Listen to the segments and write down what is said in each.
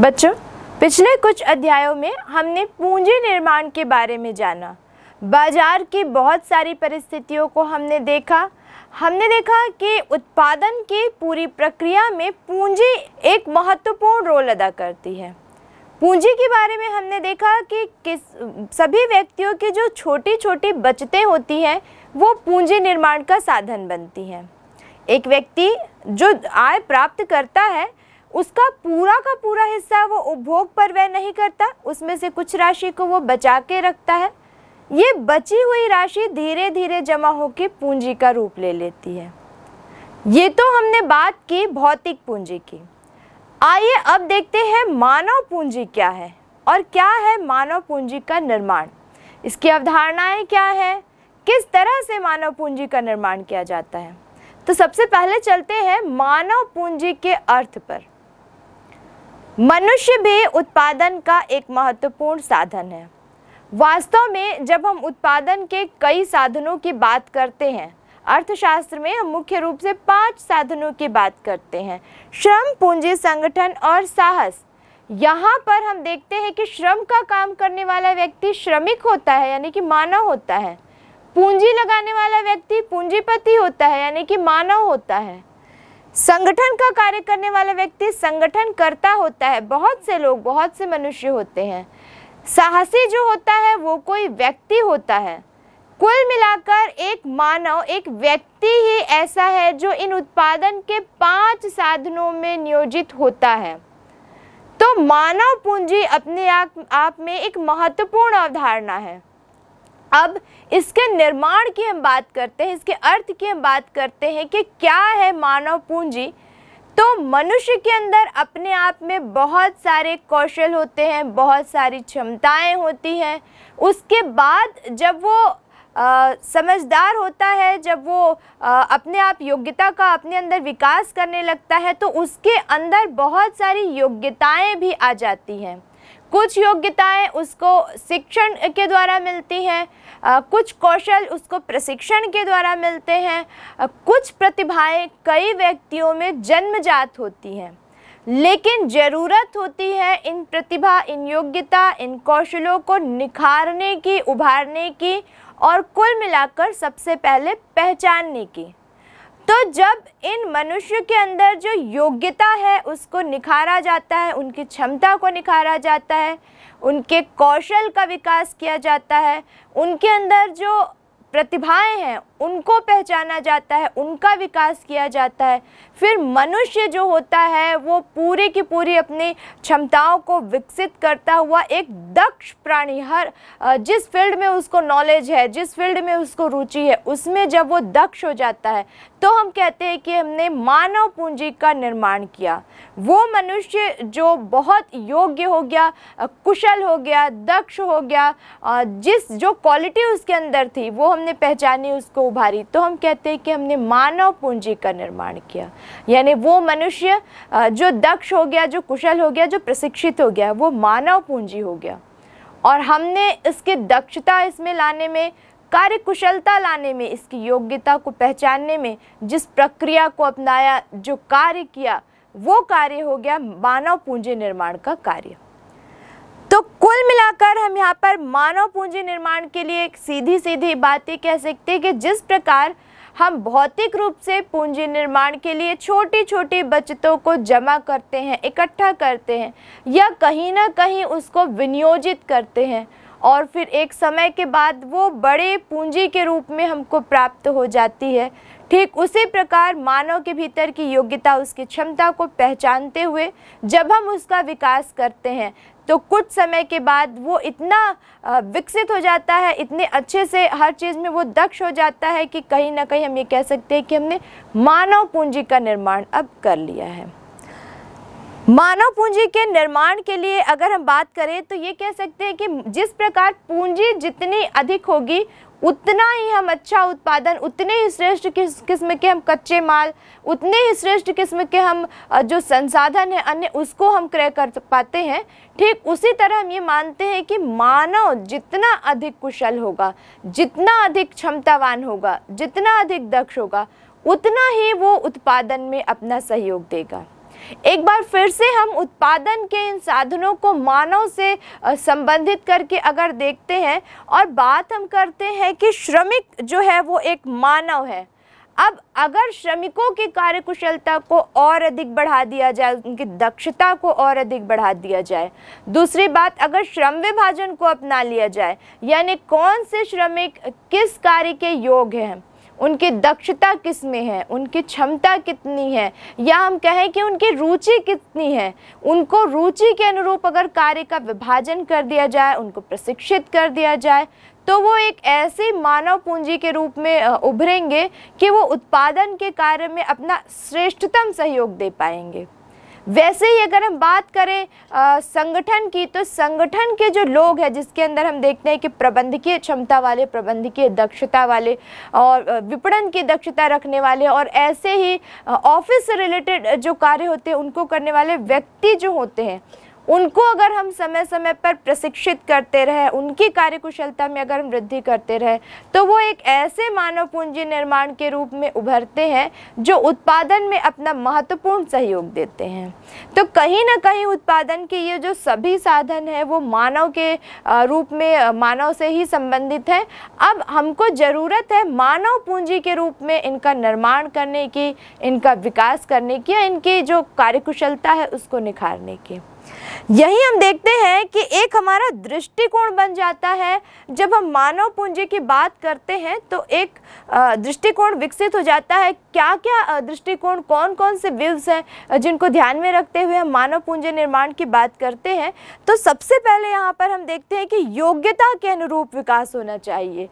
बच्चों पिछले कुछ अध्यायों में हमने पूंजी निर्माण के बारे में जाना बाजार की बहुत सारी परिस्थितियों को हमने देखा हमने देखा कि उत्पादन की पूरी प्रक्रिया में पूंजी एक महत्वपूर्ण रोल अदा करती है पूंजी के बारे में हमने देखा कि किस सभी व्यक्तियों की जो छोटी छोटी बचतें होती हैं वो पूंजी निर्माण का साधन बनती हैं एक व्यक्ति जो आय प्राप्त करता है उसका पूरा का पूरा हिस्सा वो उपभोग पर व्यय नहीं करता उसमें से कुछ राशि को वो बचा के रखता है ये बची हुई राशि धीरे धीरे जमा होकर पूंजी का रूप ले लेती है ये तो हमने बात की भौतिक पूंजी की आइए अब देखते हैं मानव पूंजी क्या है और क्या है मानव पूंजी का निर्माण इसकी अवधारणाएं क्या है किस तरह से मानव पूंजी का निर्माण किया जाता है तो सबसे पहले चलते हैं मानव पूंजी के अर्थ पर मनुष्य भी उत्पादन का एक महत्वपूर्ण साधन है वास्तव में जब हम उत्पादन के कई साधनों की बात करते हैं अर्थशास्त्र में हम मुख्य रूप से पांच साधनों की बात करते हैं श्रम पूंजी संगठन और साहस यहाँ पर हम देखते हैं कि श्रम का काम करने वाला व्यक्ति श्रमिक होता है यानी कि मानव होता है पूंजी लगाने वाला व्यक्ति पूंजीपति होता है यानी कि मानव होता है संगठन का कार्य करने वाला व्यक्ति संगठन करता होता है बहुत से लोग बहुत से मनुष्य होते हैं साहसी जो होता है वो कोई व्यक्ति होता है कुल मिलाकर एक मानव एक व्यक्ति ही ऐसा है जो इन उत्पादन के पांच साधनों में नियोजित होता है तो मानव पूंजी अपने आप में एक महत्वपूर्ण अवधारणा है अब इसके निर्माण की हम बात करते हैं इसके अर्थ की हम बात करते हैं कि क्या है मानव पूंजी तो मनुष्य के अंदर अपने आप में बहुत सारे कौशल होते हैं बहुत सारी क्षमताएं होती हैं उसके बाद जब वो आ, समझदार होता है जब वो आ, अपने आप योग्यता का अपने अंदर विकास करने लगता है तो उसके अंदर बहुत सारी योग्यताएं भी आ जाती हैं कुछ योग्यताएं उसको शिक्षण के द्वारा मिलती हैं कुछ कौशल उसको प्रशिक्षण के द्वारा मिलते हैं कुछ प्रतिभाएं कई व्यक्तियों में जन्मजात होती हैं लेकिन ज़रूरत होती है इन प्रतिभा इन योग्यता इन कौशलों को निखारने की उभारने की और कुल मिलाकर सबसे पहले पहचानने की तो जब इन मनुष्य के अंदर जो योग्यता है उसको निखारा जाता है उनकी क्षमता को निखारा जाता है उनके कौशल का विकास किया जाता है उनके अंदर जो प्रतिभाएं हैं उनको पहचाना जाता है उनका विकास किया जाता है फिर मनुष्य जो होता है वो पूरे की पूरी अपनी क्षमताओं को विकसित करता हुआ एक दक्ष प्राणी हर जिस फील्ड में उसको नॉलेज है जिस फील्ड में उसको रुचि है उसमें जब वो दक्ष हो जाता है तो हम कहते हैं कि हमने मानव पूंजी का निर्माण किया वो मनुष्य जो बहुत योग्य हो गया कुशल हो गया दक्ष हो गया जिस जो क्वालिटी उसके अंदर थी वो हमने पहचानी उसको उभारी तो हम कहते हैं कि हमने मानव पूंजी का निर्माण किया यानी वो मनुष्य जो दक्ष हो गया जो कुशल हो गया जो प्रशिक्षित हो गया वो मानव पूंजी हो गया और हमने इसके दक्षता इसमें लाने में कार्य कुशलता लाने में इसकी योग्यता को पहचानने में जिस प्रक्रिया को अपनाया जो कार्य किया वो कार्य हो गया मानव पूंजी निर्माण का कार्य तो कुल मिलाकर हम यहाँ पर मानव पूंजी निर्माण के लिए एक सीधी सीधी बात ये कह सकते हैं कि जिस प्रकार हम भौतिक रूप से पूंजी निर्माण के लिए छोटी छोटी बचतों को जमा करते हैं इकट्ठा करते हैं या कहीं ना कहीं उसको विनियोजित करते हैं और फिर एक समय के बाद वो बड़े पूंजी के रूप में हमको प्राप्त हो जाती है ठीक उसी प्रकार मानव के भीतर की योग्यता उसकी क्षमता को पहचानते हुए जब हम उसका विकास करते हैं तो कुछ समय के बाद वो इतना विकसित हो जाता है इतने अच्छे से हर चीज़ में वो दक्ष हो जाता है कि कहीं ना कहीं हम ये कह सकते हैं कि हमने मानव पूंजी का निर्माण अब कर लिया है मानव पूंजी के निर्माण के लिए अगर हम बात करें तो ये कह सकते हैं कि जिस प्रकार पूंजी जितनी अधिक होगी उतना ही हम अच्छा उत्पादन उतने ही श्रेष्ठ किस किस्म के हम कच्चे माल उतने ही श्रेष्ठ किस्म के हम जो संसाधन है अन्य उसको हम क्रय कर पाते हैं ठीक उसी तरह हम ये मानते हैं कि मानव जितना अधिक कुशल होगा जितना अधिक क्षमतावान होगा जितना अधिक दक्ष होगा उतना ही वो उत्पादन में अपना सहयोग देगा एक बार फिर से हम उत्पादन के इन साधनों को मानव से संबंधित करके अगर देखते हैं और बात हम करते हैं कि श्रमिक जो है वो एक मानव है अब अगर श्रमिकों की कार्यकुशलता को और अधिक बढ़ा दिया जाए उनकी दक्षता को और अधिक बढ़ा दिया जाए दूसरी बात अगर श्रम विभाजन को अपना लिया जाए यानी कौन से श्रमिक किस कार्य के योग हैं उनकी दक्षता किस में है उनकी क्षमता कितनी है या हम कहें कि उनकी रुचि कितनी है उनको रुचि के अनुरूप अगर कार्य का विभाजन कर दिया जाए उनको प्रशिक्षित कर दिया जाए तो वो एक ऐसी मानव पूंजी के रूप में उभरेंगे कि वो उत्पादन के कार्य में अपना श्रेष्ठतम सहयोग दे पाएंगे वैसे ही अगर हम बात करें आ, संगठन की तो संगठन के जो लोग हैं जिसके अंदर हम देखते हैं कि प्रबंधकीय क्षमता वाले प्रबंधकीय दक्षता वाले और विपणन की दक्षता रखने वाले और ऐसे ही ऑफिस से रिलेटेड जो कार्य होते हैं उनको करने वाले व्यक्ति जो होते हैं उनको अगर हम समय समय पर प्रशिक्षित करते रहे उनकी कार्यकुशलता में अगर हम वृद्धि करते रहे तो वो एक ऐसे मानव पूंजी निर्माण के रूप में उभरते हैं जो उत्पादन में अपना महत्वपूर्ण सहयोग देते हैं तो कहीं ना कहीं उत्पादन के ये जो सभी साधन हैं वो मानव के रूप में मानव से ही संबंधित हैं अब हमको ज़रूरत है मानव पूंजी के रूप में इनका निर्माण करने की इनका विकास करने की इनकी जो कार्यकुशलता है उसको निखारने की यही हम देखते हैं कि एक हमारा दृष्टिकोण बन जाता है जब हम मानव पूंजी की बात करते हैं तो एक दृष्टिकोण विकसित हो जाता है क्या क्या दृष्टिकोण कौन कौन से व्यूज हैं जिनको ध्यान में रखते हुए हम मानव पूंजी निर्माण की बात करते हैं तो सबसे पहले यहाँ पर हम देखते हैं कि योग्यता के अनुरूप विकास होना चाहिए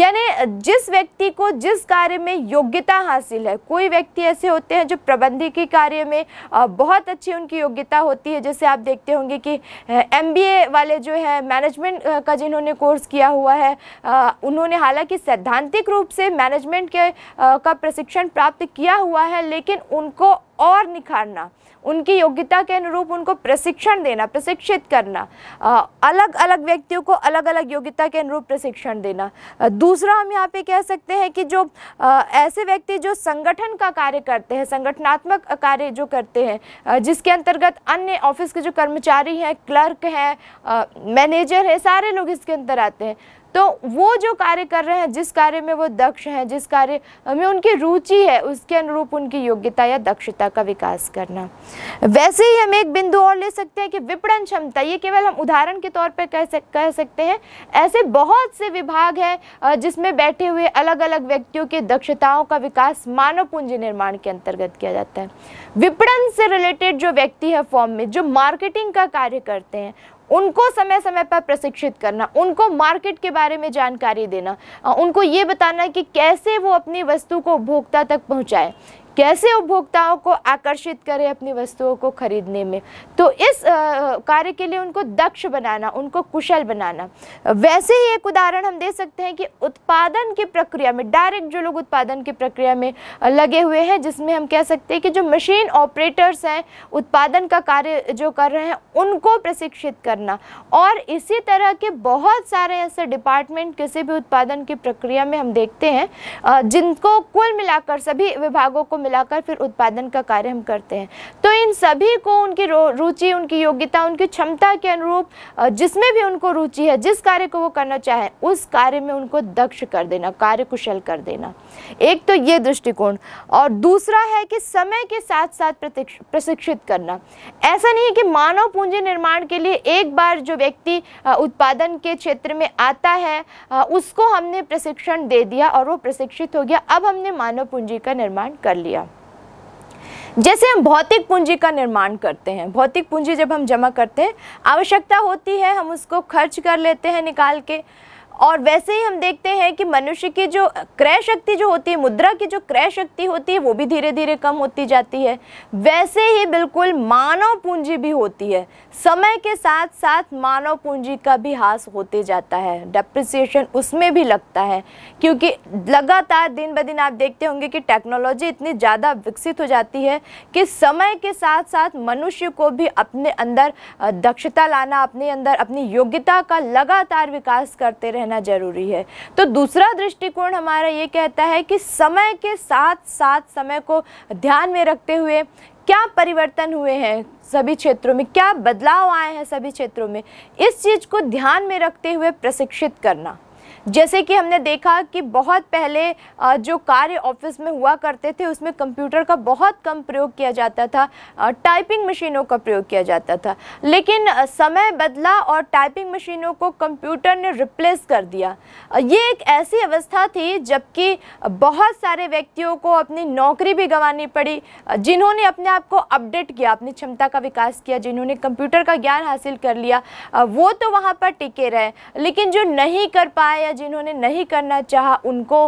यानी जिस व्यक्ति को जिस कार्य में योग्यता हासिल है कोई व्यक्ति ऐसे होते हैं जो प्रबंधकीय कार्य में बहुत अच्छी उनकी योग्यता होती है जैसे आप देखते होंगे कि एम वाले जो है मैनेजमेंट का जिन्होंने कोर्स किया हुआ है उन्होंने हालांकि सैद्धांतिक रूप से मैनेजमेंट के आ, का प्रशिक्षण प्राप्त किया हुआ है लेकिन उनको और निखारना उनकी योग्यता के अनुरूप उनको प्रशिक्षण देना प्रशिक्षित करना अलग अलग व्यक्तियों को अलग अलग योग्यता के अनुरूप प्रशिक्षण देना दूसरा हम यहाँ पे कह सकते हैं कि जो ऐसे व्यक्ति जो संगठन का कार्य करते हैं संगठनात्मक कार्य जो करते हैं जिसके अंतर्गत अन्य ऑफिस के जो कर्मचारी हैं क्लर्क हैं मैनेजर हैं सारे लोग इसके अंदर आते हैं तो वो जो कार्य कर रहे हैं जिस कार्य में वो दक्ष हैं जिस कार्य में उनकी रुचि है उसके अनुरूप उनकी योग्यता या दक्षता का विकास करना वैसे ही हम एक बिंदु और ले सकते हैं कि विपणन क्षमता ये केवल हम उदाहरण के तौर पर कह सक कह सकते हैं ऐसे बहुत से विभाग हैं जिसमें बैठे हुए अलग अलग व्यक्तियों की दक्षताओं का विकास मानव पूंजी निर्माण के अंतर्गत किया जाता है विपणन से रिलेटेड जो व्यक्ति है फॉर्म में जो मार्केटिंग का कार्य करते हैं उनको समय समय पर प्रशिक्षित करना उनको मार्केट के बारे में जानकारी देना उनको ये बताना कि कैसे वो अपनी वस्तु को उपभोक्ता तक पहुँचाए कैसे उपभोक्ताओं को आकर्षित करें अपनी वस्तुओं को खरीदने में तो इस कार्य के लिए उनको दक्ष बनाना उनको कुशल बनाना वैसे ही एक उदाहरण हम दे सकते हैं कि उत्पादन की प्रक्रिया में डायरेक्ट जो लोग उत्पादन की प्रक्रिया में लगे हुए हैं जिसमें हम कह सकते हैं कि जो मशीन ऑपरेटर्स हैं उत्पादन का कार्य जो कर रहे हैं उनको प्रशिक्षित करना और इसी तरह के बहुत सारे ऐसे डिपार्टमेंट किसी भी उत्पादन की प्रक्रिया में हम देखते हैं जिनको कुल मिलाकर सभी विभागों को मिलाकर फिर उत्पादन का कार्य हम करते हैं तो इन सभी को उनकी रुचि उनकी योग्यता उनकी क्षमता के अनुरूप जिसमें भी उनको रुचि है जिस कार्य को वो करना चाहे उस कार्य में उनको दक्ष कर देना कार्य कुशल कर देना एक तो ये दृष्टिकोण और दूसरा है कि समय के साथ साथ प्रशिक्षित करना ऐसा नहीं है कि मानव पूंजी निर्माण के लिए एक बार जो व्यक्ति उत्पादन के क्षेत्र में आता है उसको हमने प्रशिक्षण दे दिया और वो प्रशिक्षित हो गया अब हमने मानव पूंजी का निर्माण कर लिया जैसे हम भौतिक पूंजी का निर्माण करते हैं भौतिक पूंजी जब हम जमा करते हैं आवश्यकता होती है हम उसको खर्च कर लेते हैं निकाल के और वैसे ही हम देखते हैं कि मनुष्य की जो क्रय शक्ति जो होती है मुद्रा की जो क्रय शक्ति होती है वो भी धीरे धीरे कम होती जाती है वैसे ही बिल्कुल मानव पूंजी भी होती है समय के साथ साथ मानव पूंजी का भी हास होते जाता है डेप्रिसिएशन उसमें भी लगता है क्योंकि लगातार दिन ब दिन आप देखते होंगे कि टेक्नोलॉजी इतनी ज़्यादा विकसित हो जाती है कि समय के साथ साथ मनुष्य को भी अपने अंदर दक्षता लाना अपने अंदर अपनी योग्यता का लगातार विकास करते रहना रहना जरूरी है तो दूसरा दृष्टिकोण हमारा ये कहता है कि समय के साथ साथ समय को ध्यान में रखते हुए क्या परिवर्तन हुए हैं सभी क्षेत्रों में क्या बदलाव आए हैं सभी क्षेत्रों में इस चीज़ को ध्यान में रखते हुए प्रशिक्षित करना जैसे कि हमने देखा कि बहुत पहले जो कार्य ऑफिस में हुआ करते थे उसमें कंप्यूटर का बहुत कम प्रयोग किया जाता था टाइपिंग मशीनों का प्रयोग किया जाता था लेकिन समय बदला और टाइपिंग मशीनों को कंप्यूटर ने रिप्लेस कर दिया ये एक ऐसी अवस्था थी जबकि बहुत सारे व्यक्तियों को अपनी नौकरी भी गंवानी पड़ी जिन्होंने अपने आप को अपडेट किया अपनी क्षमता का विकास किया जिन्होंने कंप्यूटर का ज्ञान हासिल कर लिया वो तो वहाँ पर टिके रहे लेकिन जो नहीं कर पाए जिन्होंने नहीं करना चाहा उनको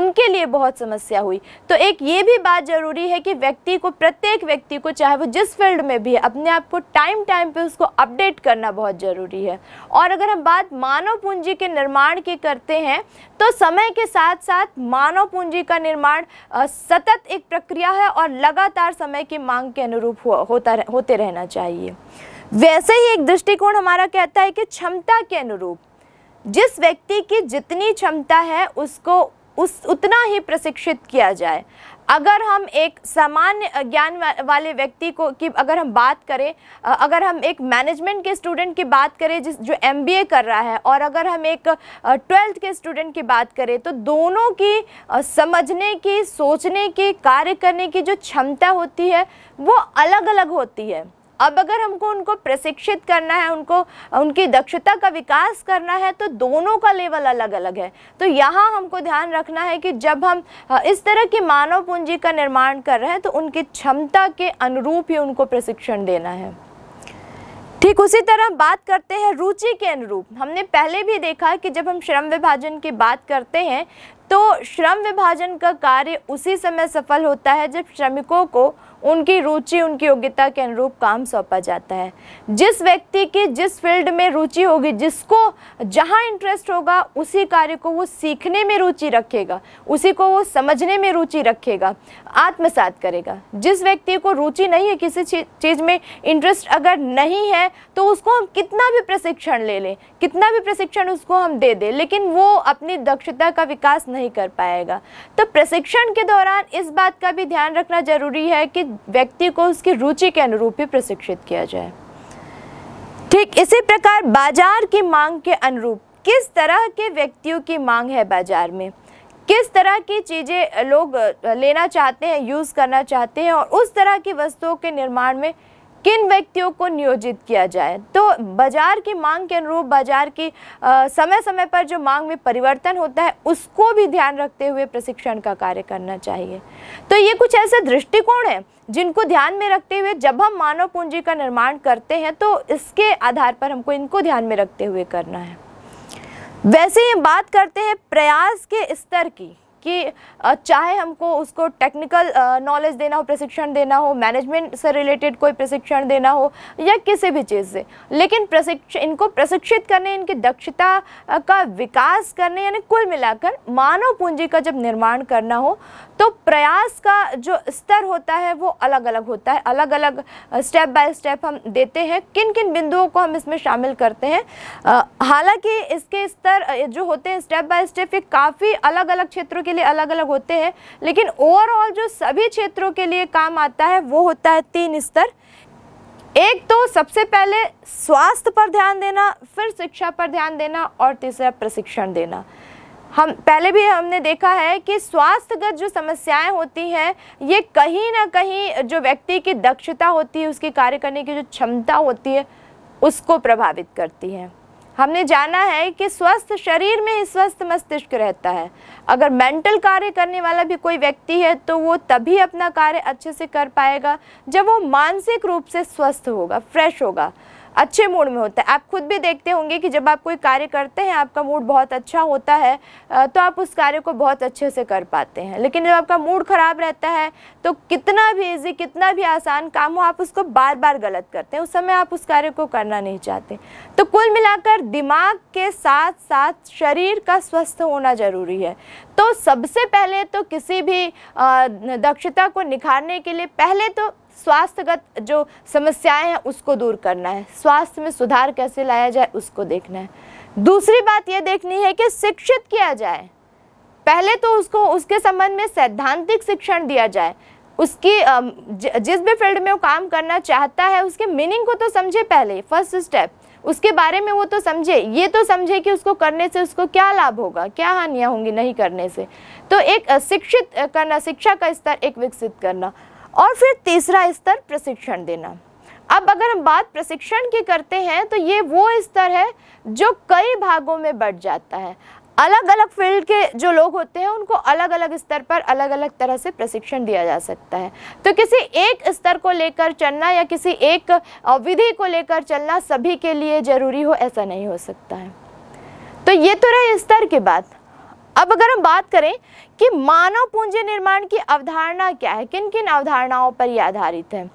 उनके लिए बहुत समस्या हुई तो एक ये भी बात ज़रूरी है कि व्यक्ति को प्रत्येक व्यक्ति को चाहे वो जिस फील्ड में भी है अपने आप को टाइम टाइम पे उसको अपडेट करना बहुत ज़रूरी है और अगर हम बात मानव पूंजी के निर्माण की करते हैं तो समय के साथ साथ मानव पूंजी का निर्माण सतत एक प्रक्रिया है और लगातार समय की मांग के अनुरूप हो, होता होते रहना चाहिए वैसे ही एक दृष्टिकोण हमारा कहता है कि क्षमता के अनुरूप जिस व्यक्ति की जितनी क्षमता है उसको उस उतना ही प्रशिक्षित किया जाए अगर हम एक सामान्य ज्ञान वाले व्यक्ति को की अगर हम बात करें अगर हम एक मैनेजमेंट के स्टूडेंट की बात करें जिस जो एम कर रहा है और अगर हम एक ट्वेल्थ के स्टूडेंट की बात करें तो दोनों की समझने की सोचने की कार्य करने की जो क्षमता होती है वो अलग अलग होती है अब अगर हमको उनको प्रशिक्षित करना है उनको उनकी दक्षता का विकास करना है तो दोनों का लेवल अलग अलग है तो यहाँ हमको ध्यान रखना है कि जब हम इस तरह की मानव पूंजी का निर्माण कर रहे हैं तो उनकी क्षमता के अनुरूप ही उनको प्रशिक्षण देना है ठीक उसी तरह हम बात करते हैं रुचि के अनुरूप हमने पहले भी देखा कि जब हम श्रम विभाजन की बात करते हैं तो श्रम विभाजन का कार्य उसी समय सफल होता है जब श्रमिकों को उनकी रुचि उनकी योग्यता के अनुरूप काम सौंपा जाता है जिस व्यक्ति की जिस फील्ड में रुचि होगी जिसको जहाँ इंटरेस्ट होगा उसी कार्य को वो सीखने में रुचि रखेगा उसी को वो समझने में रुचि रखेगा आत्मसात करेगा जिस व्यक्ति को रुचि नहीं है किसी चीज़ में इंटरेस्ट अगर नहीं है तो उसको हम कितना भी प्रशिक्षण ले लें कितना भी प्रशिक्षण उसको हम दे दें लेकिन वो अपनी दक्षता का विकास नहीं कर पाएगा तो प्रशिक्षण के दौरान इस बात का भी ध्यान रखना जरूरी है कि व्यक्ति को उसकी रुचि के अनुरूप ही प्रशिक्षित किया जाए ठीक इसी प्रकार बाजार की मांग के अनुरूप किस तरह के व्यक्तियों की मांग है बाजार में किस तरह की चीज़ें लोग लेना चाहते हैं यूज़ करना चाहते हैं और उस तरह की वस्तुओं के निर्माण में किन व्यक्तियों को नियोजित किया जाए तो बाजार की मांग के अनुरूप बाजार की आ, समय समय पर जो मांग में परिवर्तन होता है उसको भी ध्यान रखते हुए प्रशिक्षण का कार्य करना चाहिए तो ये कुछ ऐसे दृष्टिकोण हैं जिनको ध्यान में रखते हुए जब हम मानव पूंजी का निर्माण करते हैं तो इसके आधार पर हमको इनको ध्यान में रखते हुए करना है वैसे ही बात करते हैं प्रयास के स्तर की कि चाहे हमको उसको टेक्निकल नॉलेज देना हो प्रशिक्षण देना हो मैनेजमेंट से रिलेटेड कोई प्रशिक्षण देना हो या किसी भी चीज़ से लेकिन प्रशिक्षण इनको प्रशिक्षित करने इनकी दक्षता का विकास करने यानी कुल मिलाकर मानव पूंजी का जब निर्माण करना हो तो प्रयास का जो स्तर होता है वो अलग अलग होता है अलग अलग स्टेप बाय स्टेप हम देते हैं किन किन बिंदुओं को हम इसमें शामिल करते हैं हालांकि इसके स्तर जो होते हैं स्टेप बाय स्टेप ये काफ़ी अलग अलग क्षेत्रों के के लिए अलग अलग होते हैं लेकिन ओवरऑल जो सभी क्षेत्रों के लिए काम आता है वो होता है तीन स्तर एक तो सबसे पहले स्वास्थ्य पर ध्यान देना फिर शिक्षा पर ध्यान देना और तीसरा प्रशिक्षण देना हम पहले भी हमने देखा है कि स्वास्थ्यगत जो समस्याएं होती हैं ये कहीं ना कहीं जो व्यक्ति की दक्षता होती है उसकी कार्य करने की जो क्षमता होती है उसको प्रभावित करती है हमने जाना है कि स्वस्थ शरीर में ही स्वस्थ मस्तिष्क रहता है अगर मेंटल कार्य करने वाला भी कोई व्यक्ति है तो वो तभी अपना कार्य अच्छे से कर पाएगा जब वो मानसिक रूप से स्वस्थ होगा फ्रेश होगा अच्छे मूड में होता है आप खुद भी देखते होंगे कि जब आप कोई कार्य करते हैं आपका मूड बहुत अच्छा होता है तो आप उस कार्य को बहुत अच्छे से कर पाते हैं लेकिन जब आपका मूड ख़राब रहता है तो कितना भी ईजी कितना भी आसान काम हो आप उसको बार बार गलत करते हैं उस समय आप उस कार्य को करना नहीं चाहते तो कुल मिलाकर दिमाग के साथ साथ शरीर का स्वस्थ होना ज़रूरी है तो सबसे पहले तो किसी भी दक्षता को निखारने के लिए पहले तो स्वास्थ्यगत जो समस्याएं हैं उसको दूर करना है स्वास्थ्य में सुधार कैसे लाया जाए उसको देखना है दूसरी बात यह देखनी है कि शिक्षित किया जाए पहले तो उसको उसके संबंध में सैद्धांतिक शिक्षण दिया जाए उसकी जिस भी फील्ड में वो काम करना चाहता है उसके मीनिंग को तो समझे पहले फर्स्ट स्टेप उसके बारे में वो तो समझे ये तो समझे कि उसको करने से उसको क्या लाभ होगा क्या हानियाँ होंगी नहीं करने से तो एक शिक्षित करना शिक्षा का स्तर एक विकसित करना और फिर तीसरा स्तर प्रशिक्षण देना अब अगर हम बात प्रशिक्षण की करते हैं तो ये वो स्तर है जो कई भागों में बढ़ जाता है अलग अलग फील्ड के जो लोग होते हैं उनको अलग अलग स्तर पर अलग अलग तरह से प्रशिक्षण दिया जा सकता है तो किसी एक स्तर को लेकर चलना या किसी एक विधि को लेकर चलना सभी के लिए ज़रूरी हो ऐसा नहीं हो सकता है तो ये तो रहे स्तर की बात अब अगर हम बात करें कि मानव पूंजी निर्माण की अवधारणा क्या है किन किन अवधारणाओं पर यह आधारित है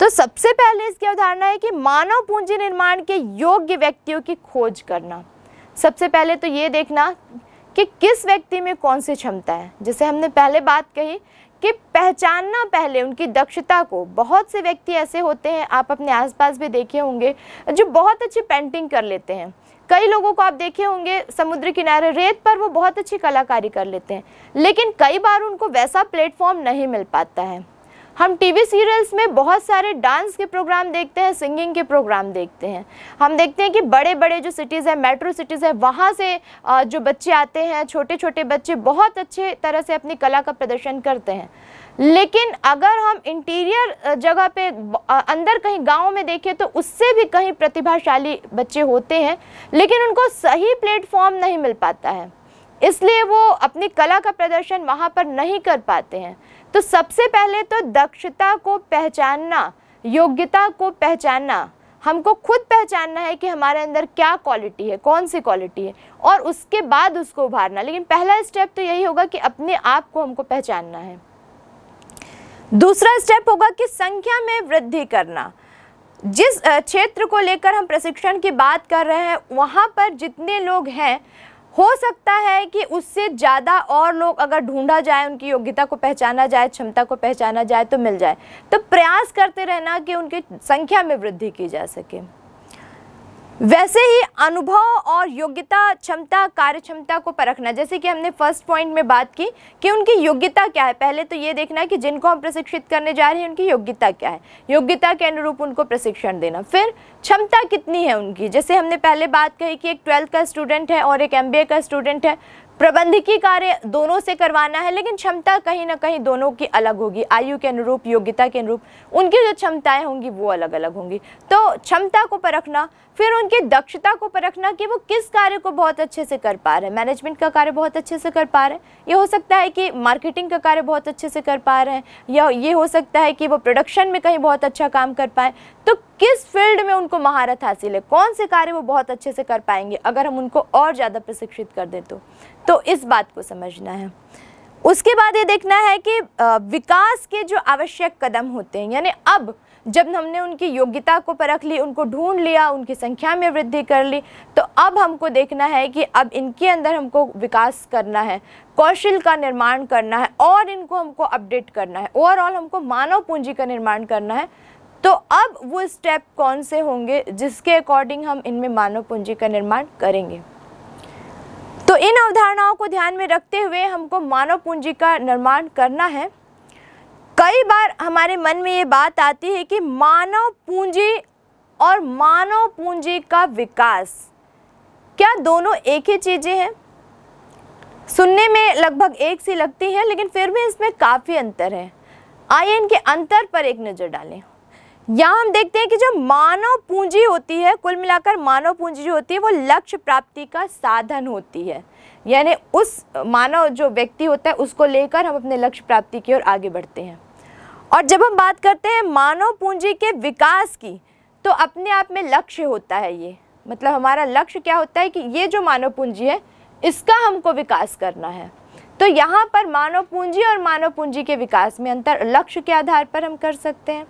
तो सबसे पहले इसकी अवधारणा है कि मानव पूंजी निर्माण के योग्य व्यक्तियों की खोज करना सबसे पहले तो ये देखना कि किस व्यक्ति में कौन सी क्षमता है जैसे हमने पहले बात कही कि पहचानना पहले उनकी दक्षता को बहुत से व्यक्ति ऐसे होते हैं आप अपने आसपास भी देखे होंगे जो बहुत अच्छी पेंटिंग कर लेते हैं कई लोगों को आप देखे होंगे समुद्र किनारे रेत पर वो बहुत अच्छी कलाकारी कर लेते हैं लेकिन कई बार उनको वैसा प्लेटफॉर्म नहीं मिल पाता है हम टीवी सीरियल्स में बहुत सारे डांस के प्रोग्राम देखते हैं सिंगिंग के प्रोग्राम देखते हैं हम देखते हैं कि बड़े बड़े जो सिटीज़ हैं मेट्रो सिटीज़ हैं वहाँ से जो बच्चे आते हैं छोटे छोटे बच्चे बहुत अच्छे तरह से अपनी कला का प्रदर्शन करते हैं लेकिन अगर हम इंटीरियर जगह पे अंदर कहीं गांव में देखें तो उससे भी कहीं प्रतिभाशाली बच्चे होते हैं लेकिन उनको सही प्लेटफॉर्म नहीं मिल पाता है इसलिए वो अपनी कला का प्रदर्शन वहाँ पर नहीं कर पाते हैं तो सबसे पहले तो दक्षता को पहचानना योग्यता को पहचानना हमको खुद पहचानना है कि हमारे अंदर क्या क्वालिटी है कौन सी क्वालिटी है और उसके बाद उसको उभारना लेकिन पहला स्टेप तो यही होगा कि अपने आप को हमको पहचानना है दूसरा स्टेप होगा कि संख्या में वृद्धि करना जिस क्षेत्र को लेकर हम प्रशिक्षण की बात कर रहे हैं वहाँ पर जितने लोग हैं हो सकता है कि उससे ज़्यादा और लोग अगर ढूंढा जाए उनकी योग्यता को पहचाना जाए क्षमता को पहचाना जाए तो मिल जाए तो प्रयास करते रहना कि उनकी संख्या में वृद्धि की जा सके वैसे ही अनुभव और योग्यता क्षमता कार्य क्षमता को परखना जैसे कि हमने फर्स्ट पॉइंट में बात की कि उनकी योग्यता क्या है पहले तो ये देखना है कि जिनको हम प्रशिक्षित करने जा रहे हैं उनकी योग्यता क्या है योग्यता के अनुरूप उनको प्रशिक्षण देना फिर क्षमता कितनी है उनकी जैसे हमने पहले बात कही कि एक ट्वेल्थ का स्टूडेंट है और एक एम का स्टूडेंट है प्रबंधकीय कार्य दोनों से करवाना है लेकिन क्षमता कहीं ना कहीं दोनों की अलग होगी आयु के अनुरूप योग्यता के अनुरूप उनकी जो क्षमताएं होंगी वो अलग अलग होंगी तो क्षमता को परखना फिर उनकी दक्षता को परखना कि वो किस कार्य को बहुत अच्छे से कर पा रहे हैं मैनेजमेंट का कार्य बहुत अच्छे से कर पा रहे हैं ये हो सकता है कि मार्केटिंग का कार्य बहुत अच्छे से कर पा रहे हैं या ये हो सकता है कि वो प्रोडक्शन में कहीं बहुत अच्छा काम कर पाए तो किस फील्ड में उनको महारत हासिल है कौन से कार्य वो बहुत अच्छे से कर पाएंगे अगर हम उनको और ज़्यादा प्रशिक्षित कर दें तो, तो इस बात को समझना है उसके बाद ये देखना है कि विकास के जो आवश्यक कदम होते हैं यानी अब जब हमने उनकी योग्यता को परख ली उनको ढूंढ लिया उनकी संख्या में वृद्धि कर ली तो अब हमको देखना है कि अब इनके अंदर हमको विकास करना है कौशल का निर्माण करना है और इनको हमको अपडेट करना है ओवरऑल हमको मानव पूंजी का निर्माण करना है तो अब वो स्टेप कौन से होंगे जिसके अकॉर्डिंग हम इनमें मानव पूंजी का निर्माण करेंगे तो इन अवधारणाओं को ध्यान में रखते हुए हमको मानव पूंजी का निर्माण करना है कई बार हमारे मन में ये बात आती है कि मानव पूंजी और मानव पूंजी का विकास क्या दोनों एक ही चीज़ें हैं सुनने में लगभग एक सी लगती हैं लेकिन फिर भी इसमें काफ़ी अंतर है आइए इनके अंतर पर एक नज़र डालें यहाँ हम देखते हैं कि जो मानव पूंजी होती है कुल मिलाकर मानव पूंजी जो होती है वो लक्ष्य प्राप्ति का साधन होती है यानी उस मानव जो व्यक्ति होता है उसको लेकर हम अपने लक्ष्य प्राप्ति की ओर आगे बढ़ते हैं और जब हम बात करते हैं मानव पूंजी के विकास की तो अपने आप में लक्ष्य होता है ये मतलब हमारा लक्ष्य क्या होता है कि ये जो मानव पूंजी है इसका हमको विकास करना है तो यहाँ पर मानव पूंजी और मानव पूंजी के विकास में अंतर लक्ष्य के आधार पर हम कर सकते हैं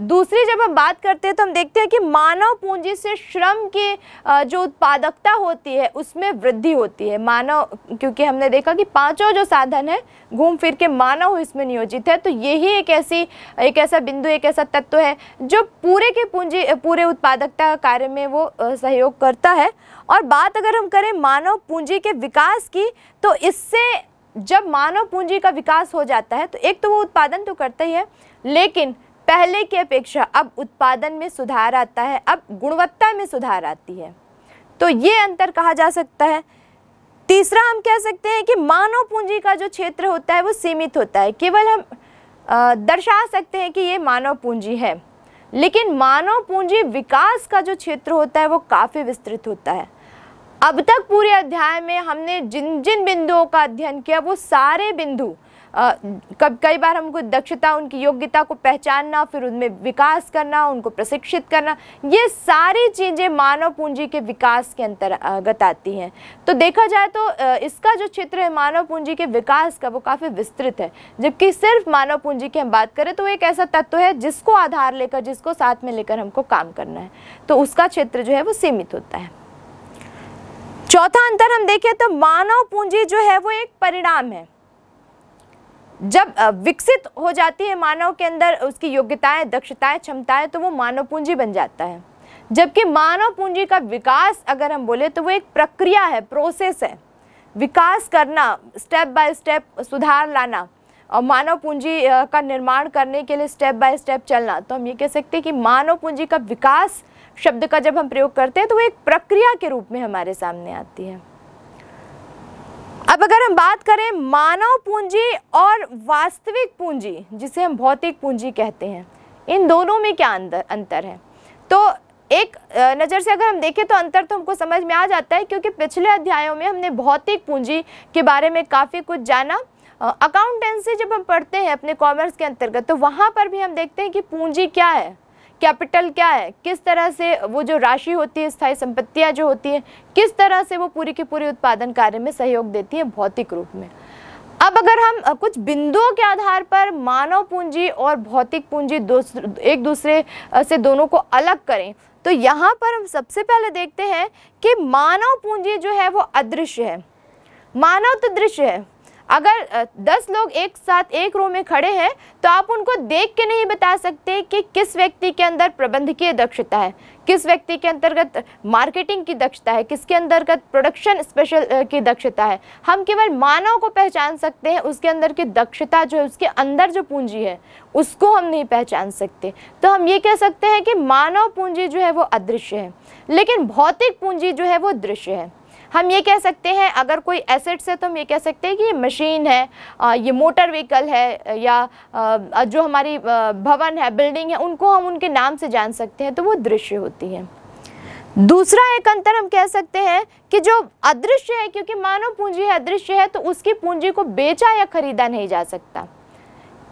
दूसरी जब हम बात करते हैं तो हम देखते हैं कि मानव पूंजी से श्रम की जो उत्पादकता होती है उसमें वृद्धि होती है मानव क्योंकि हमने देखा कि पांचों जो साधन है घूम फिर के मानव इसमें नियोजित है तो यही एक ऐसी एक ऐसा बिंदु एक ऐसा तत्व है जो पूरे के पूंजी पूरे उत्पादकता कार्य में वो सहयोग करता है और बात अगर हम करें मानव पूंजी के विकास की तो इससे जब मानव पूंजी का विकास हो जाता है तो एक तो वो उत्पादन तो करता ही है लेकिन पहले की अपेक्षा अब उत्पादन में सुधार आता है अब गुणवत्ता में सुधार आती है तो ये अंतर कहा जा सकता है तीसरा हम कह सकते हैं कि मानव पूंजी का जो क्षेत्र होता है वो सीमित होता है केवल हम दर्शा सकते हैं कि ये मानव पूंजी है लेकिन मानव पूंजी विकास का जो क्षेत्र होता है वो काफ़ी विस्तृत होता है अब तक पूरे अध्याय में हमने जिन जिन बिंदुओं का अध्ययन किया वो सारे बिंदु कब कई बार हमको दक्षता उनकी योग्यता को पहचानना फिर उनमें विकास करना उनको प्रशिक्षित करना ये सारी चीज़ें मानव पूंजी के विकास के अंतर्गत आती हैं तो देखा जाए तो इसका जो क्षेत्र है मानव पूंजी के विकास का वो काफ़ी विस्तृत है जबकि सिर्फ मानव पूंजी की हम बात करें तो एक ऐसा तत्व है जिसको आधार लेकर जिसको साथ में लेकर हमको काम करना है तो उसका क्षेत्र जो है वो सीमित होता है चौथा अंतर हम देखें तो मानव पूंजी जो है वो एक परिणाम है जब विकसित हो जाती है मानव के अंदर उसकी योग्यताएं दक्षताएं क्षमताएं तो वो मानव पूंजी बन जाता है जबकि मानव पूंजी का विकास अगर हम बोले तो वो एक प्रक्रिया है प्रोसेस है विकास करना स्टेप बाय स्टेप सुधार लाना और मानव पूंजी का निर्माण करने के लिए स्टेप बाय स्टेप चलना तो हम ये कह सकते हैं कि मानव पूंजी का विकास शब्द का जब हम प्रयोग करते हैं तो वो एक प्रक्रिया के रूप में हमारे सामने आती है अब अगर हम बात करें मानव पूंजी और वास्तविक पूंजी जिसे हम भौतिक पूंजी कहते हैं इन दोनों में क्या अंदर अंतर है तो एक नज़र से अगर हम देखें तो अंतर तो हमको समझ में आ जाता है क्योंकि पिछले अध्यायों में हमने भौतिक पूंजी के बारे में काफ़ी कुछ जाना अकाउंटेंसी जब हम पढ़ते हैं अपने कॉमर्स के अंतर्गत तो वहाँ पर भी हम देखते हैं कि पूंजी क्या है कैपिटल क्या है किस तरह से वो जो राशि होती है स्थायी संपत्तियाँ जो होती हैं किस तरह से वो पूरी की पूरी उत्पादन कार्य में सहयोग देती हैं भौतिक रूप में अब अगर हम कुछ बिंदुओं के आधार पर मानव पूंजी और भौतिक पूंजी एक दूसरे से दोनों को अलग करें तो यहाँ पर हम सबसे पहले देखते हैं कि मानव पूंजी जो है वो अदृश्य है मानव तो दृश्य है अगर दस लोग एक साथ एक रो में खड़े हैं तो आप उनको देख के नहीं बता सकते कि किस व्यक्ति के अंदर प्रबंधकीय दक्षता है किस व्यक्ति के अंतर्गत मार्केटिंग की दक्षता है किसके अंतर्गत प्रोडक्शन स्पेशल की दक्षता है हम केवल मानव को पहचान सकते हैं उसके अंदर की दक्षता जो है उसके अंदर जो पूंजी है उसको हम नहीं पहचान सकते तो हम ये कह सकते हैं कि मानव पूंजी जो है वो अदृश्य है लेकिन भौतिक पूंजी जो है वो दृश्य है हम ये कह सकते हैं अगर कोई एसेट्स है तो हम ये कह सकते हैं कि ये मशीन है ये मोटर व्हीकल है या जो हमारी भवन है बिल्डिंग है उनको हम उनके नाम से जान सकते हैं तो वो दृश्य होती है दूसरा एक अंतर हम कह सकते हैं कि जो अदृश्य है क्योंकि मानव पूंजी है अदृश्य है तो उसकी पूंजी को बेचा या खरीदा नहीं जा सकता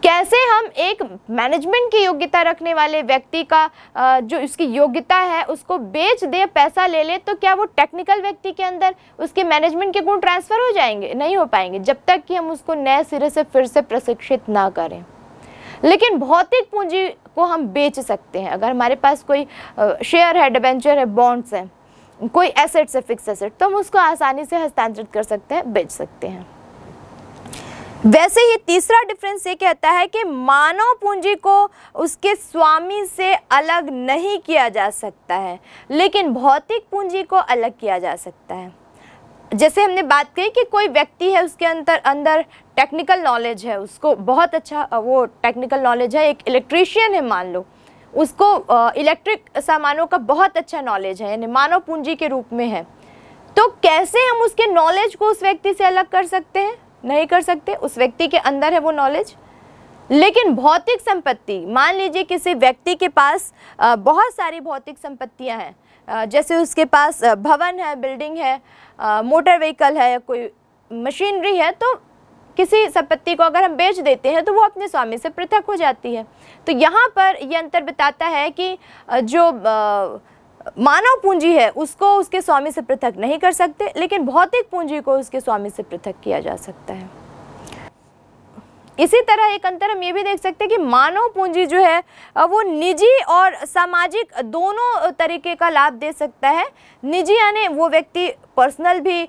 कैसे हम एक मैनेजमेंट की योग्यता रखने वाले व्यक्ति का जो उसकी योग्यता है उसको बेच दे पैसा ले ले तो क्या वो टेक्निकल व्यक्ति के अंदर उसके मैनेजमेंट के गुण ट्रांसफ़र हो जाएंगे नहीं हो पाएंगे जब तक कि हम उसको नए सिरे से फिर से प्रशिक्षित ना करें लेकिन भौतिक पूंजी को हम बेच सकते हैं अगर हमारे पास कोई शेयर है डिबेंचर है बॉन्ड्स हैं कोई एसेट्स है फिक्स एसेट तो हम उसको आसानी से हस्तांतरित कर सकते हैं बेच सकते हैं वैसे ही तीसरा डिफरेंस ये कहता है कि मानव पूंजी को उसके स्वामी से अलग नहीं किया जा सकता है लेकिन भौतिक पूंजी को अलग किया जा सकता है जैसे हमने बात कही कि कोई व्यक्ति है उसके अंदर अंदर टेक्निकल नॉलेज है उसको बहुत अच्छा वो टेक्निकल नॉलेज है एक इलेक्ट्रिशियन है मान लो उसको इलेक्ट्रिक सामानों का बहुत अच्छा नॉलेज है यानी मानव पूंजी के रूप में है तो कैसे हम उसके नॉलेज को उस व्यक्ति से अलग कर सकते हैं नहीं कर सकते उस व्यक्ति के अंदर है वो नॉलेज लेकिन भौतिक संपत्ति मान लीजिए किसी व्यक्ति के पास बहुत सारी भौतिक संपत्तियां हैं जैसे उसके पास भवन है बिल्डिंग है मोटर व्हीकल है कोई मशीनरी है तो किसी संपत्ति को अगर हम बेच देते हैं तो वो अपने स्वामी से पृथक हो जाती है तो यहाँ पर ये अंतर बताता है कि जो मानव पूंजी है उसको उसके स्वामी से पृथक नहीं कर सकते लेकिन भौतिक पूंजी को उसके स्वामी से पृथक किया जा सकता है इसी तरह एक अंतर हम ये भी देख सकते हैं कि मानव पूंजी जो है वो निजी और सामाजिक दोनों तरीके का लाभ दे सकता है निजी यानी वो व्यक्ति पर्सनल भी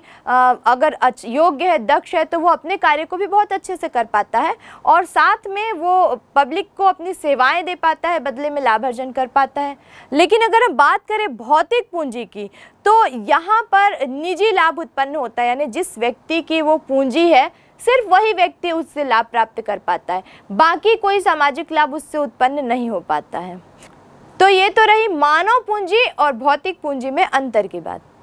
अगर योग्य है दक्ष है तो वो अपने कार्य को भी बहुत अच्छे से कर पाता है और साथ में वो पब्लिक को अपनी सेवाएं दे पाता है बदले में लाभ अर्जन कर पाता है लेकिन अगर हम बात करें भौतिक पूंजी की तो यहाँ पर निजी लाभ उत्पन्न होता है यानी जिस व्यक्ति की वो पूंजी है सिर्फ वही व्यक्ति उससे लाभ प्राप्त कर पाता है बाकी कोई सामाजिक लाभ उससे उत्पन्न नहीं हो पाता है तो ये तो रही मानव पूंजी और भौतिक पूंजी में अंतर की बात